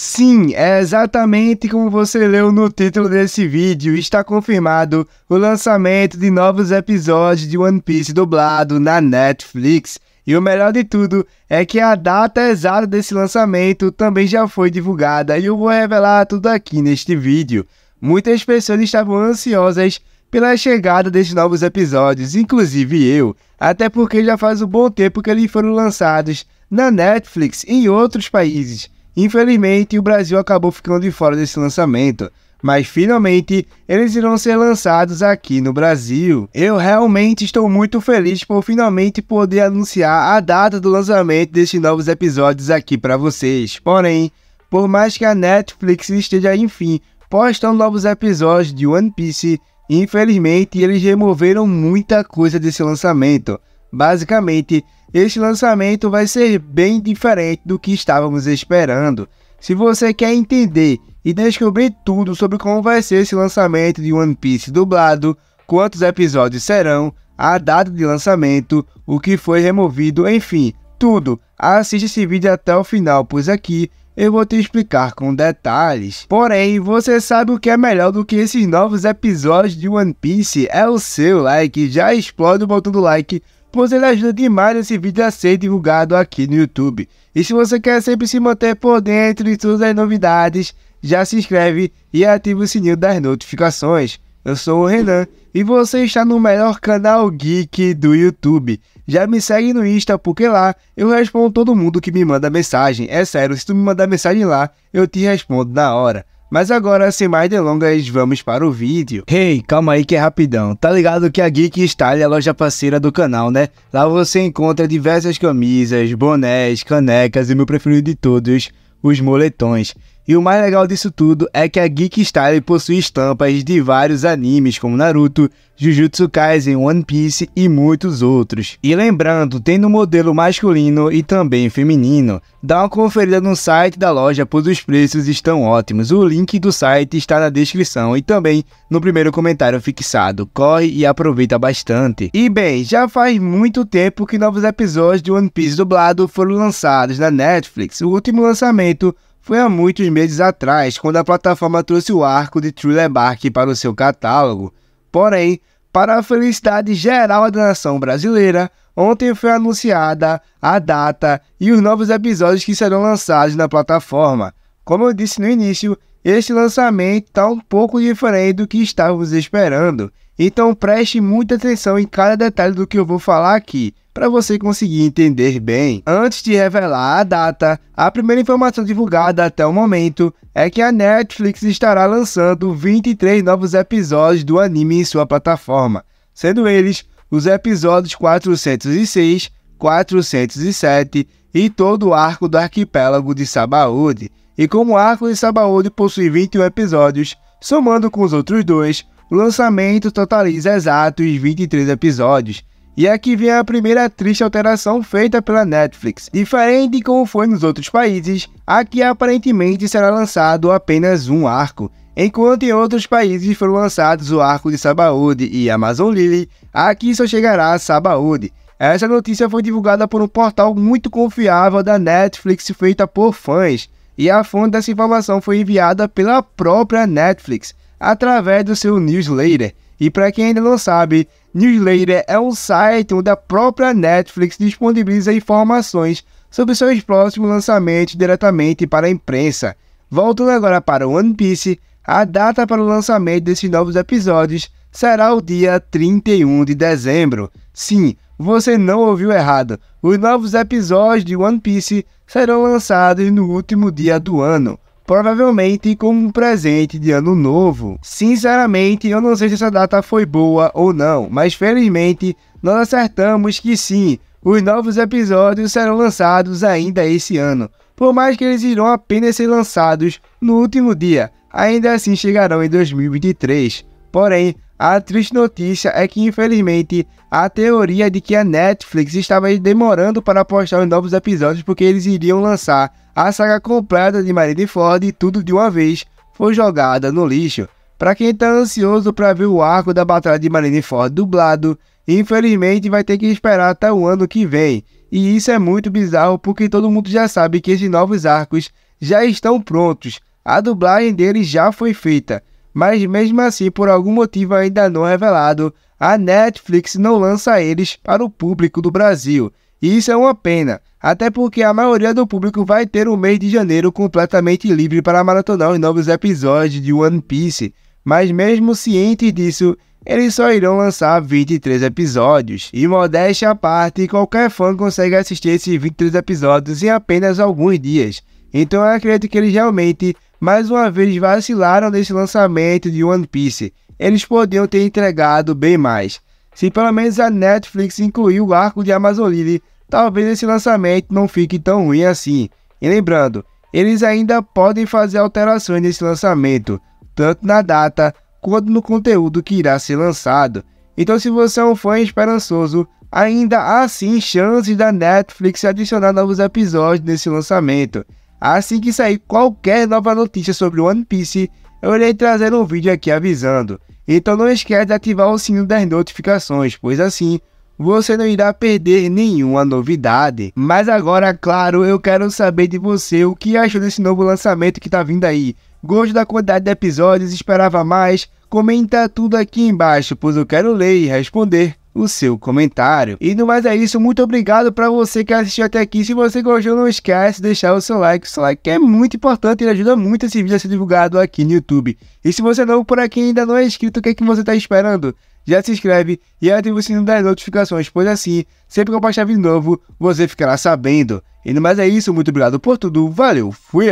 Sim, é exatamente como você leu no título desse vídeo. Está confirmado o lançamento de novos episódios de One Piece dublado na Netflix. E o melhor de tudo é que a data exata desse lançamento também já foi divulgada e eu vou revelar tudo aqui neste vídeo. Muitas pessoas estavam ansiosas pela chegada desses novos episódios, inclusive eu, até porque já faz um bom tempo que eles foram lançados na Netflix e em outros países. Infelizmente, o Brasil acabou ficando de fora desse lançamento, mas finalmente eles irão ser lançados aqui no Brasil. Eu realmente estou muito feliz por finalmente poder anunciar a data do lançamento destes novos episódios aqui para vocês. Porém, por mais que a Netflix esteja, enfim, postando novos episódios de One Piece, infelizmente eles removeram muita coisa desse lançamento. Basicamente, este lançamento vai ser bem diferente do que estávamos esperando. Se você quer entender e descobrir tudo sobre como vai ser esse lançamento de One Piece dublado, quantos episódios serão, a data de lançamento, o que foi removido, enfim, tudo. Assiste esse vídeo até o final, pois aqui eu vou te explicar com detalhes. Porém, você sabe o que é melhor do que esses novos episódios de One Piece? É o seu like. Já explode o botão do like pois ele ajuda demais esse vídeo a ser divulgado aqui no YouTube. E se você quer sempre se manter por dentro de todas as novidades, já se inscreve e ativa o sininho das notificações. Eu sou o Renan e você está no melhor canal geek do YouTube. Já me segue no Insta porque lá eu respondo todo mundo que me manda mensagem. É sério, se tu me mandar mensagem lá, eu te respondo na hora. Mas agora, sem mais delongas, vamos para o vídeo. Hey, calma aí que é rapidão. Tá ligado que a Geek Style é a loja parceira do canal, né? Lá você encontra diversas camisas, bonés, canecas e meu preferido de todos, os moletões. E o mais legal disso tudo é que a Geek Style possui estampas de vários animes como Naruto, Jujutsu Kaisen, One Piece e muitos outros. E lembrando, tem no modelo masculino e também feminino. Dá uma conferida no site da loja, pois os preços estão ótimos. O link do site está na descrição e também no primeiro comentário fixado. Corre e aproveita bastante. E bem, já faz muito tempo que novos episódios de One Piece dublado foram lançados na Netflix. O último lançamento foi há muitos meses atrás, quando a plataforma trouxe o arco de True Bark para o seu catálogo. Porém, para a felicidade geral da nação brasileira, ontem foi anunciada a data e os novos episódios que serão lançados na plataforma. Como eu disse no início, este lançamento está um pouco diferente do que estávamos esperando, então preste muita atenção em cada detalhe do que eu vou falar aqui, para você conseguir entender bem. Antes de revelar a data, a primeira informação divulgada até o momento é que a Netflix estará lançando 23 novos episódios do anime em sua plataforma, sendo eles os episódios 406, 407 e todo o arco do arquipélago de Sabaody. E como o arco de Sabaody possui 21 episódios, somando com os outros dois, o lançamento totaliza exatos 23 episódios, e aqui é vem a primeira triste alteração feita pela Netflix. Diferente de como foi nos outros países, aqui aparentemente será lançado apenas um arco. Enquanto em outros países foram lançados o arco de Sabaody e Amazon Lily, aqui só chegará a Sabaody. Essa notícia foi divulgada por um portal muito confiável da Netflix feita por fãs, e a fonte dessa informação foi enviada pela própria Netflix, através do seu newsletter. E para quem ainda não sabe, Newsletter é um site onde a própria Netflix disponibiliza informações sobre seus próximos lançamentos diretamente para a imprensa. Voltando agora para One Piece, a data para o lançamento desses novos episódios será o dia 31 de dezembro. Sim, você não ouviu errado. Os novos episódios de One Piece serão lançados no último dia do ano provavelmente como um presente de ano novo. Sinceramente, eu não sei se essa data foi boa ou não, mas felizmente nós acertamos que sim, os novos episódios serão lançados ainda esse ano, por mais que eles irão apenas ser lançados no último dia, ainda assim chegarão em 2023. Porém, a triste notícia é que, infelizmente, a teoria de que a Netflix estava demorando para postar os novos episódios porque eles iriam lançar a saga completa de Marine Ford e tudo de uma vez foi jogada no lixo. Para quem está ansioso para ver o arco da batalha de Marine Ford dublado, infelizmente vai ter que esperar até o ano que vem. E isso é muito bizarro porque todo mundo já sabe que esses novos arcos já estão prontos, a dublagem deles já foi feita mas mesmo assim, por algum motivo ainda não é revelado, a Netflix não lança eles para o público do Brasil. E isso é uma pena, até porque a maioria do público vai ter o mês de janeiro completamente livre para maratonar os novos episódios de One Piece, mas mesmo cientes disso, eles só irão lançar 23 episódios. E modéstia à parte, qualquer fã consegue assistir esses 23 episódios em apenas alguns dias. Então eu acredito que eles realmente mais uma vez vacilaram nesse lançamento de One Piece. Eles poderiam ter entregado bem mais. Se pelo menos a Netflix incluiu o arco de Amazonile, talvez esse lançamento não fique tão ruim assim. E lembrando, eles ainda podem fazer alterações nesse lançamento, tanto na data quanto no conteúdo que irá ser lançado. Então, se você é um fã esperançoso, ainda há sim chances da Netflix adicionar novos episódios nesse lançamento. Assim que sair qualquer nova notícia sobre One Piece, eu irei trazer um vídeo aqui avisando. Então não esquece de ativar o sino das notificações, pois assim você não irá perder nenhuma novidade. Mas agora, claro, eu quero saber de você o que achou desse novo lançamento que tá vindo aí. Gosto da quantidade de episódios? Esperava mais? Comenta tudo aqui embaixo, pois eu quero ler e responder o seu comentário. E no mais é isso, muito obrigado para você que assistiu até aqui. Se você gostou, não esquece de deixar o seu like. O seu like é muito importante, e ajuda muito esse vídeo a ser divulgado aqui no YouTube. E se você é novo por aqui e ainda não é inscrito, o que, é que você está esperando? Já se inscreve e ativa o sininho das notificações, pois assim, sempre que eu postar vídeo novo, você ficará sabendo. E no mais é isso, muito obrigado por tudo, valeu, fui!